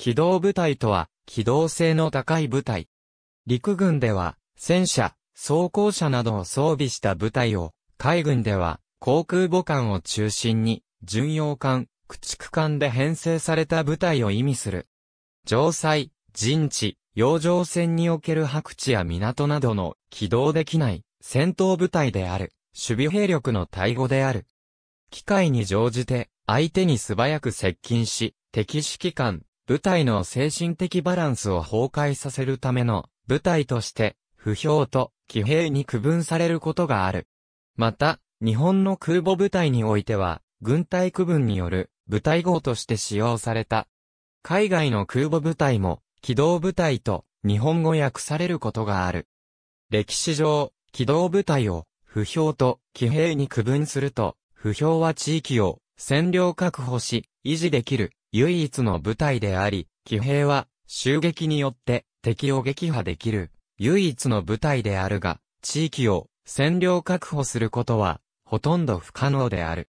機動部隊とは、機動性の高い部隊。陸軍では、戦車、装甲車などを装備した部隊を、海軍では、航空母艦を中心に、巡洋艦、駆逐艦で編成された部隊を意味する。城塞、陣地、洋上戦における白地や港などの起動できない戦闘部隊である、守備兵力の対語である。機械に乗じて、相手に素早く接近し、敵指揮官、舞台の精神的バランスを崩壊させるための舞台として不評と騎兵に区分されることがある。また、日本の空母部隊においては、軍隊区分による部隊号として使用された。海外の空母部隊も、機動部隊と日本語訳されることがある。歴史上、機動部隊を不評と騎兵に区分すると、不評は地域を占領確保し、維持できる唯一の部隊であり、騎兵は襲撃によって敵を撃破できる唯一の部隊であるが、地域を占領確保することはほとんど不可能である。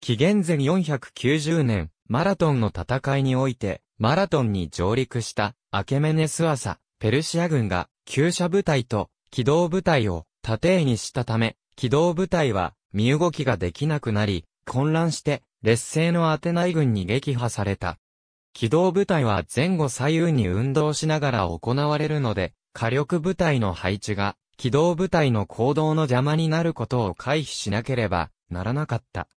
紀元前490年、マラトンの戦いにおいて、マラトンに上陸したアケメネス朝、ペルシア軍が旧車部隊と機動部隊を盾にしたため、機動部隊は身動きができなくなり、混乱して、劣勢のアテナイ軍に撃破された。機動部隊は前後左右に運動しながら行われるので、火力部隊の配置が、機動部隊の行動の邪魔になることを回避しなければならなかった。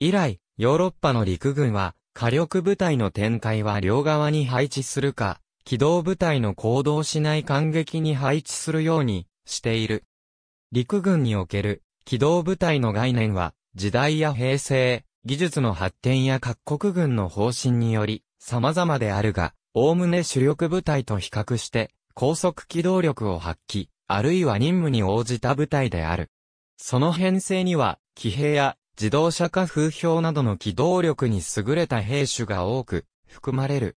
以来、ヨーロッパの陸軍は、火力部隊の展開は両側に配置するか、機動部隊の行動しない間劇に配置するようにしている。陸軍における機動部隊の概念は、時代や平成、技術の発展や各国軍の方針により、様々であるが、おおむね主力部隊と比較して、高速機動力を発揮、あるいは任務に応じた部隊である。その編成には、騎兵や自動車化風評などの機動力に優れた兵種が多く、含まれる。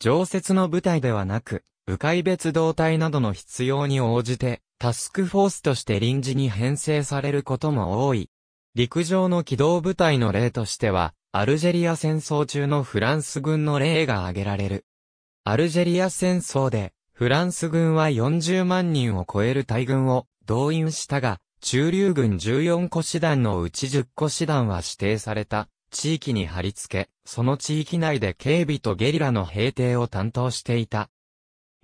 常設の部隊ではなく、迂回別動隊などの必要に応じて、タスクフォースとして臨時に編成されることも多い。陸上の機動部隊の例としては、アルジェリア戦争中のフランス軍の例が挙げられる。アルジェリア戦争で、フランス軍は40万人を超える大軍を動員したが、中流軍14個師団のうち10個師団は指定された地域に貼り付け、その地域内で警備とゲリラの兵艇を担当していた。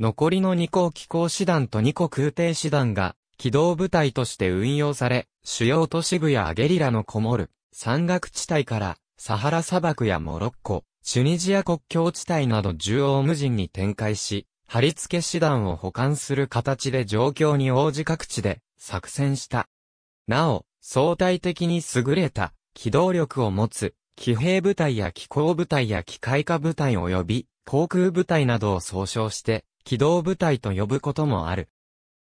残りの2個機構師団と2個空挺師団が機動部隊として運用され、主要都市部やゲリラのこもる、山岳地帯から、サハラ砂漠やモロッコ、チュニジア国境地帯など縦横無尽に展開し、貼り付け師団を保管する形で状況に応じ各地で作戦した。なお、相対的に優れた機動力を持つ騎兵部隊や機甲部隊や機械化部隊及び航空部隊などを総称して機動部隊と呼ぶこともある。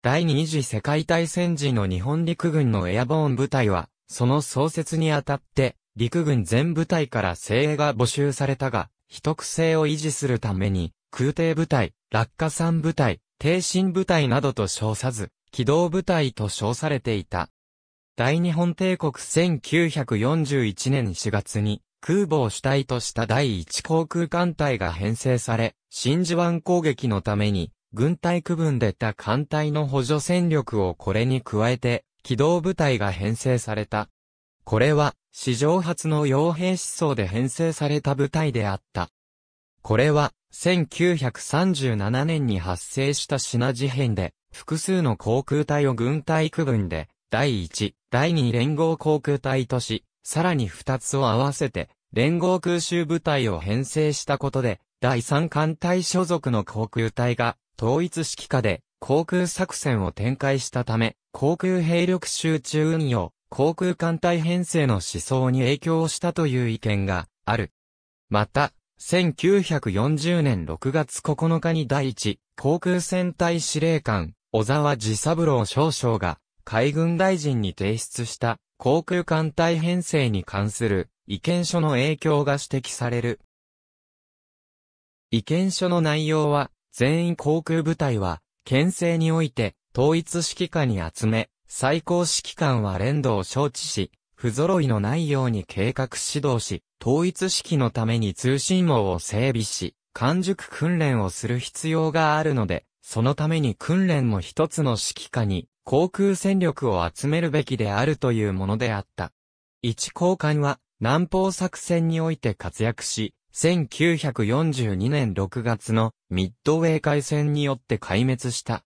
第二次世界大戦時の日本陸軍のエアボーン部隊は、その創設にあたって、陸軍全部隊から精鋭が募集されたが、秘匿性を維持するために、空挺部隊、落下山部隊、挺身部隊などと称さず、機動部隊と称されていた。大日本帝国1941年4月に、空母を主体とした第1航空艦隊が編成され、真珠湾攻撃のために、軍隊区分でた艦隊の補助戦力をこれに加えて、機動部隊が編成された。これは、史上初の傭兵思想で編成された部隊であった。これは、1937年に発生した品事変で、複数の航空隊を軍隊区分で、第1、第2連合航空隊とし、さらに2つを合わせて、連合空襲部隊を編成したことで、第3艦隊所属の航空隊が統一指揮下で航空作戦を展開したため、航空兵力集中運用、航空艦隊編成の思想に影響したという意見がある。また、1940年6月9日に第一航空戦隊司令官、小沢治三郎少将が海軍大臣に提出した航空艦隊編成に関する意見書の影響が指摘される。意見書の内容は全員航空部隊は、県政において、統一指揮下に集め、最高指揮官は連動を承知し、不揃いのないように計画指導し、統一指揮のために通信網を整備し、完熟訓練をする必要があるので、そのために訓練も一つの指揮下に、航空戦力を集めるべきであるというものであった。一交換は、南方作戦において活躍し、1942年6月のミッドウェー海戦によって壊滅した。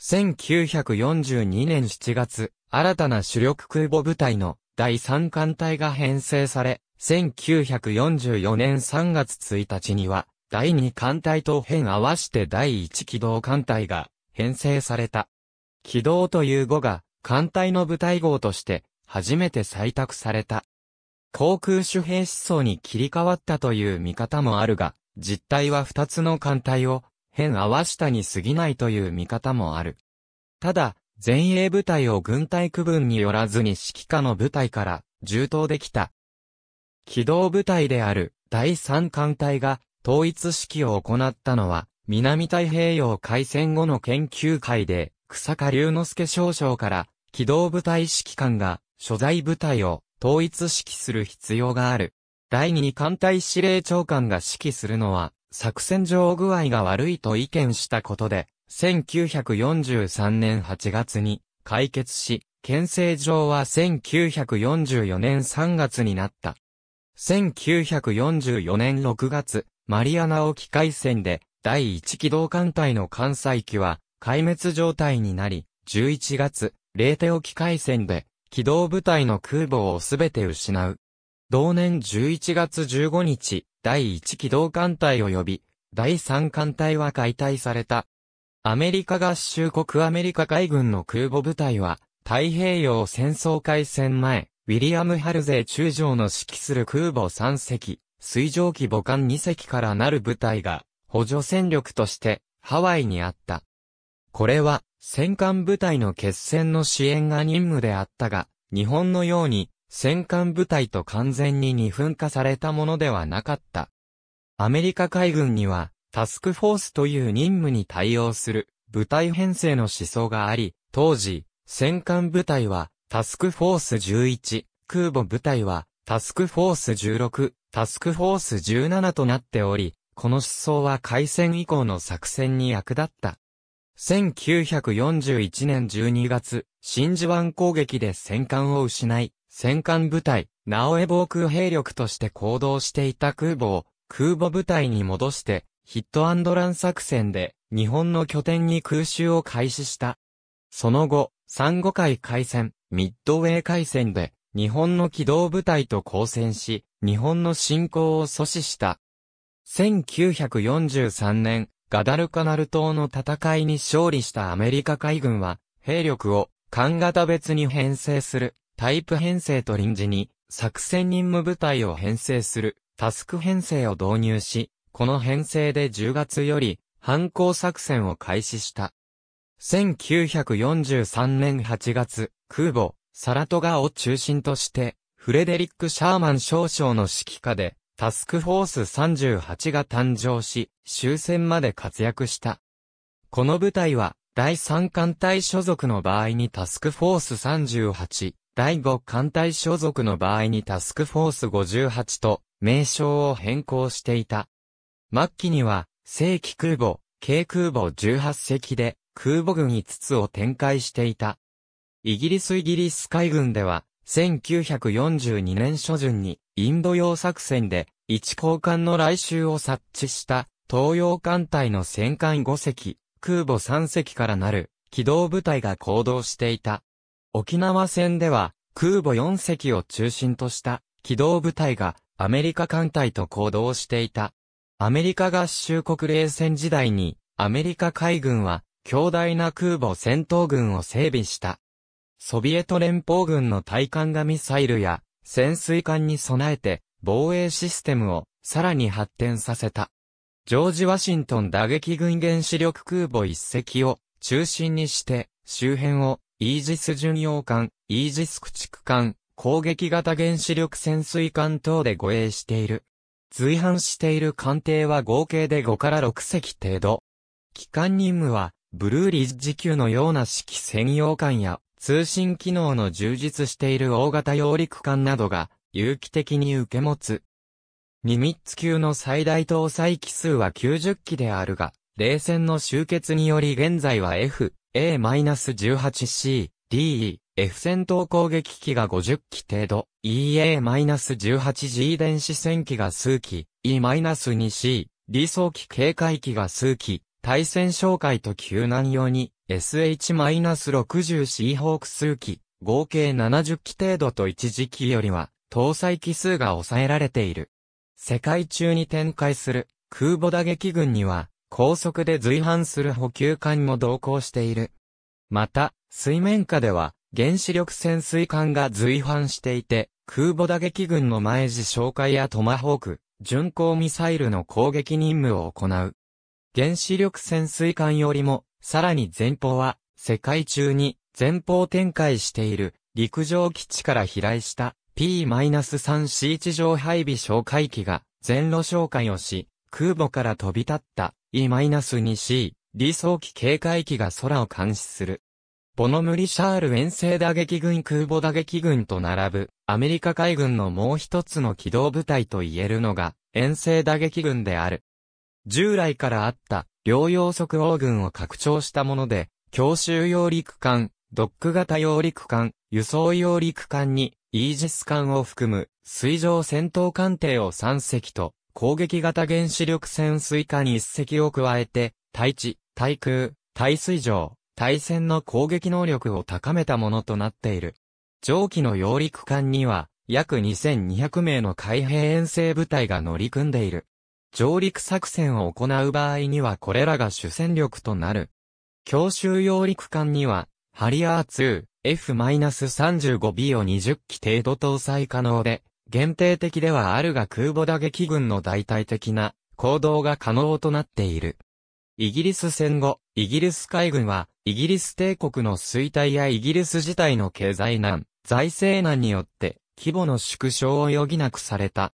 1942年7月、新たな主力空母部隊の第3艦隊が編成され、1944年3月1日には、第2艦隊と編合わして第1機動艦隊が編成された。機動という語が艦隊の部隊号として初めて採択された。航空主兵思想に切り替わったという見方もあるが、実態は二つの艦隊を変合わしたに過ぎないという見方もある。ただ、前衛部隊を軍隊区分によらずに指揮下の部隊から充当できた。機動部隊である第三艦隊が統一指揮を行ったのは、南太平洋海戦後の研究会で、草加龍之介少将から、機動部隊指揮官が所在部隊を統一指揮する必要がある。第二艦隊司令長官が指揮するのは、作戦上具合が悪いと意見したことで、1943年8月に解決し、憲政上は1944年3月になった。1944年6月、マリアナ沖海戦で、第一機動艦隊の艦載機は、壊滅状態になり、11月、レーテ沖海戦で、機動部隊の空母をすべて失う。同年11月15日、第1機動艦隊及び、第3艦隊は解体された。アメリカ合衆国アメリカ海軍の空母部隊は、太平洋戦争開戦前、ウィリアム・ハルゼー中将の指揮する空母3隻、水蒸気母艦2隻からなる部隊が、補助戦力として、ハワイにあった。これは、戦艦部隊の決戦の支援が任務であったが、日本のように戦艦部隊と完全に二分化されたものではなかった。アメリカ海軍にはタスクフォースという任務に対応する部隊編成の思想があり、当時、戦艦部隊はタスクフォース11、空母部隊はタスクフォース16、タスクフォース17となっており、この思想は海戦以降の作戦に役立った。1941年12月、真珠湾攻撃で戦艦を失い、戦艦部隊、直江防空兵力として行動していた空母を、空母部隊に戻して、ヒットラン作戦で、日本の拠点に空襲を開始した。その後、三五海海戦、ミッドウェー海戦で、日本の機動部隊と交戦し、日本の侵攻を阻止した。1943年、ガダルカナル島の戦いに勝利したアメリカ海軍は、兵力を、艦型別に編成する、タイプ編成と臨時に、作戦任務部隊を編成する、タスク編成を導入し、この編成で10月より、反抗作戦を開始した。1943年8月、空母、サラトガを中心として、フレデリック・シャーマン少将の指揮下で、タスクフォース38が誕生し、終戦まで活躍した。この部隊は、第3艦隊所属の場合にタスクフォース38、第5艦隊所属の場合にタスクフォース58と名称を変更していた。末期には、正規空母、軽空母18隻で空母軍5つを展開していた。イギリスイギリス海軍では、1942年初旬にインド洋作戦で一交換の来襲を察知した東洋艦隊の戦艦5隻、空母3隻からなる機動部隊が行動していた。沖縄戦では空母4隻を中心とした機動部隊がアメリカ艦隊と行動していた。アメリカ合衆国冷戦時代にアメリカ海軍は強大な空母戦闘軍を整備した。ソビエト連邦軍の対艦がミサイルや潜水艦に備えて防衛システムをさらに発展させた。ジョージ・ワシントン打撃軍原子力空母一隻を中心にして周辺をイージス巡洋艦、イージス駆逐艦、攻撃型原子力潜水艦等で護衛している。随伴している艦艇は合計で5から6隻程度。機関任務は、ブルーリッジ級のような式専用艦や、通信機能の充実している大型揚陸艦などが有機的に受け持つ。ニミッツ級の最大搭載機数は90機であるが、冷戦の終結により現在は F、A-18C、D、F 戦闘攻撃機が50機程度、EA-18G 電子戦機が数機、E-2C、理想機警戒機が数機、対戦哨戒と救難用に、SH-60C ホーク数機、合計70機程度と一時期よりは、搭載機数が抑えられている。世界中に展開する空母打撃群には、高速で随伴する補給艦も同行している。また、水面下では、原子力潜水艦が随伴していて、空母打撃群の前時紹介やトマホーク、巡航ミサイルの攻撃任務を行う。原子力潜水艦よりもさらに前方は、世界中に前方展開している陸上基地から飛来した P-3C 地上配備哨戒機が全路哨戒をし、空母から飛び立った E-2C 理想機警戒機が空を監視する。ボノムリシャール遠征打撃軍空母打撃軍と並ぶアメリカ海軍のもう一つの機動部隊と言えるのが遠征打撃軍である。従来からあった両用速応軍を拡張したもので、強襲揚陸艦、ドック型揚陸艦、輸送揚陸艦に、イージス艦を含む、水上戦闘艦艇を3隻と、攻撃型原子力潜水艦1隻を加えて、対地、対空、対水上、対戦の攻撃能力を高めたものとなっている。上記の揚陸艦には、約2200名の海兵遠征部隊が乗り組んでいる。上陸作戦を行う場合にはこれらが主戦力となる。強襲揚陸艦には、ハリアー 2F-35B を20機程度搭載可能で、限定的ではあるが空母打撃群の代替的な行動が可能となっている。イギリス戦後、イギリス海軍は、イギリス帝国の衰退やイギリス自体の経済難、財政難によって、規模の縮小を余儀なくされた。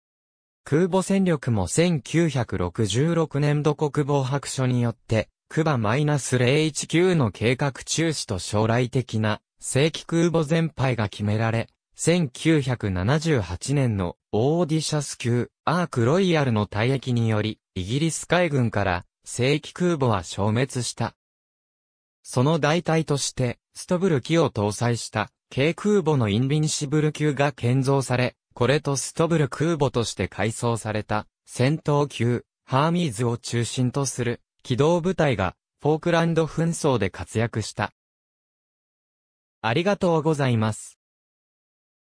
空母戦力も1966年度国防白書によって、クバ -019 の計画中止と将来的な正規空母全廃が決められ、1978年のオーディシャス級アークロイヤルの退役により、イギリス海軍から正規空母は消滅した。その代替として、ストブル機を搭載した軽空母のインビンシブル級が建造され、これとストブル空母として改装された戦闘級ハーミーズを中心とする機動部隊がフォークランド紛争で活躍した。ありがとうございます。